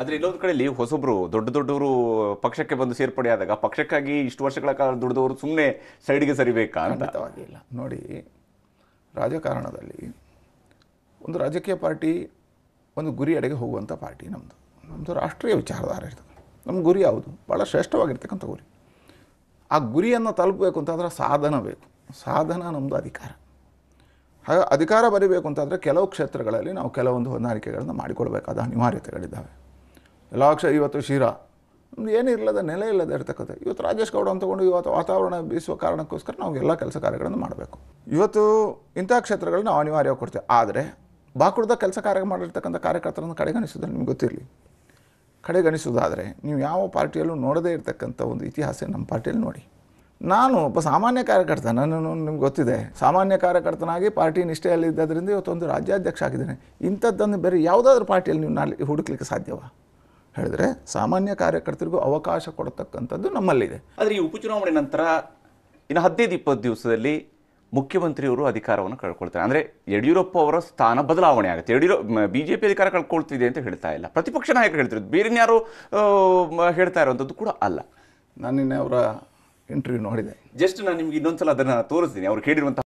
ಆದರೆ ಇಲ್ಲೊಂದು ಕಡೆಯಲ್ಲಿ ಹೊಸಬ್ರು ದೊಡ್ಡ ದೊಡ್ಡವರು ಪಕ್ಷಕ್ಕೆ ಬಂದು ಸೇರ್ಪಡೆ ಆದಾಗ ಪಕ್ಷಕ್ಕಾಗಿ ಇಷ್ಟು ವರ್ಷಗಳ ಕಾಲ ದುಡಿದವರು ಸುಮ್ಮನೆ ಸೈಡ್ಗೆ ಸರಿಬೇಕಾ ಖಂಡಿತವಾಗಿಲ್ಲ ನೋಡಿ ರಾಜಕಾರಣದಲ್ಲಿ ಒಂದು ರಾಜಕೀಯ ಪಾರ್ಟಿ ಒಂದು ಗುರಿ ಅಡೆಗೆ ಹೋಗುವಂಥ ಪಾರ್ಟಿ ನಮ್ಮದು ನಮ್ಮದು ರಾಷ್ಟ್ರೀಯ ವಿಚಾರಧಾರೆ ಇರ್ತದೆ ನಮ್ಮ ಗುರಿ ಯಾವುದು ಭಾಳ ಶ್ರೇಷ್ಠವಾಗಿರ್ತಕ್ಕಂಥ ಗುರಿ ಆ ಗುರಿಯನ್ನು ತಲುಪಬೇಕು ಅಂತಂದ್ರೆ ಸಾಧನ ಬೇಕು ಸಾಧನ ನಮ್ಮದು ಅಧಿಕಾರ ಹಾಗೆ ಅಧಿಕಾರ ಬರೀಬೇಕು ಅಂತಂದರೆ ಕೆಲವು ಕ್ಷೇತ್ರಗಳಲ್ಲಿ ನಾವು ಕೆಲವೊಂದು ಹೊಂದಾಣಿಕೆಗಳನ್ನು ಮಾಡಿಕೊಳ್ಬೇಕಾದ ಅನಿವಾರ್ಯತೆಗಳಿದ್ದಾವೆ ಲಾಕ್ಷ ಇವತ್ತು ಶಿರಾ ಏನಿಲ್ಲದ ನೆಲೆ ಇಲ್ಲದ ಇರ್ತಕ್ಕಂಥ ಇವತ್ತು ರಾಜೇಶ್ ಗೌಡ ತಗೊಂಡು ಇವತ್ತು ವಾತಾವರಣ ಬೀಸುವ ಕಾರಣಕ್ಕೋಸ್ಕರ ನಾವು ಎಲ್ಲ ಕೆಲಸ ಕಾರ್ಯಗಳನ್ನು ಮಾಡಬೇಕು ಇವತ್ತು ಇಂಥ ಕ್ಷೇತ್ರಗಳನ್ನ ನಾವು ಅನಿವಾರ್ಯವಾಗಿ ಕೊಡ್ತೇವೆ ಆದರೆ ಬಾಕುಡದ ಕೆಲಸ ಕಾರ್ಯ ಮಾಡಿರ್ತಕ್ಕಂಥ ಕಾರ್ಯಕರ್ತರನ್ನು ಕಡೆಗಣಿಸೋದನ್ನು ನಿಮ್ಗೆ ಗೊತ್ತಿರಲಿ ಕಡೆಗಣಿಸೋದಾದರೆ ನೀವು ಯಾವ ಪಾರ್ಟಿಯಲ್ಲೂ ನೋಡದೇ ಇರತಕ್ಕಂಥ ಒಂದು ಇತಿಹಾಸ ನಮ್ಮ ಪಾರ್ಟಿಯಲ್ಲಿ ನೋಡಿ ನಾನು ಒಬ್ಬ ಸಾಮಾನ್ಯ ಕಾರ್ಯಕರ್ತ ನಾನು ನಿಮ್ಗೆ ಗೊತ್ತಿದೆ ಸಾಮಾನ್ಯ ಕಾರ್ಯಕರ್ತನಾಗಿ ಪಾರ್ಟಿ ನಿಷ್ಠೆಯಲ್ಲಿ ಇದ್ದದರಿಂದ ಇವತ್ತೊಂದು ರಾಜ್ಯಾಧ್ಯಕ್ಷ ಆಗಿದ್ದೇನೆ ಇಂಥದ್ದನ್ನು ಬೇರೆ ಯಾವುದಾದ್ರೂ ಪಾರ್ಟಿಯಲ್ಲಿ ನೀವು ನಾಳೆ ಹುಡುಕ್ಲಿಕ್ಕೆ ಸಾಧ್ಯವಾ ಹೇಳಿದ್ರೆ ಸಾಮಾನ್ಯ ಕಾರ್ಯಕರ್ತರಿಗೂ ಅವಕಾಶ ಕೊಡತಕ್ಕಂಥದ್ದು ನಮ್ಮಲ್ಲಿದೆ ಆದರೆ ಈ ಉಪಚುನಾವಣೆ ನಂತರ ಇನ್ನು ಹದಿನೈದು ಇಪ್ಪತ್ತು ದಿವಸದಲ್ಲಿ ಮುಖ್ಯಮಂತ್ರಿಯವರು ಅಧಿಕಾರವನ್ನು ಕಳ್ಕೊಳ್ತಾರೆ ಅಂದರೆ ಯಡಿಯೂರಪ್ಪ ಅವರ ಸ್ಥಾನ ಬದಲಾವಣೆ ಆಗುತ್ತೆ ಯಡಿಯೂರಪ್ಪ ಬಿ ಜೆ ಪಿ ಅಧಿಕಾರ ಕಳ್ಕೊಳ್ತಿದೆ ಅಂತ ಹೇಳ್ತಾ ಇಲ್ಲ ಪ್ರತಿಪಕ್ಷ ನಾಯಕರು ಹೇಳ್ತಿರೋದು ಬೇರೆ ಯಾರು ಹೇಳ್ತಾ ಇರೋವಂಥದ್ದು ಕೂಡ ಅಲ್ಲ ನಾನು ಅವರ ಇಂಟರ್ವ್ಯೂ ನೋಡಿದೆ ಜಸ್ಟ್ ನಾನು ನಿಮ್ಗೆ ಇನ್ನೊಂದ್ಸಲ ಅದನ್ನು ತೋರಿಸ್ತೀನಿ ಅವ್ರು ಕೇಳಿರುವಂಥ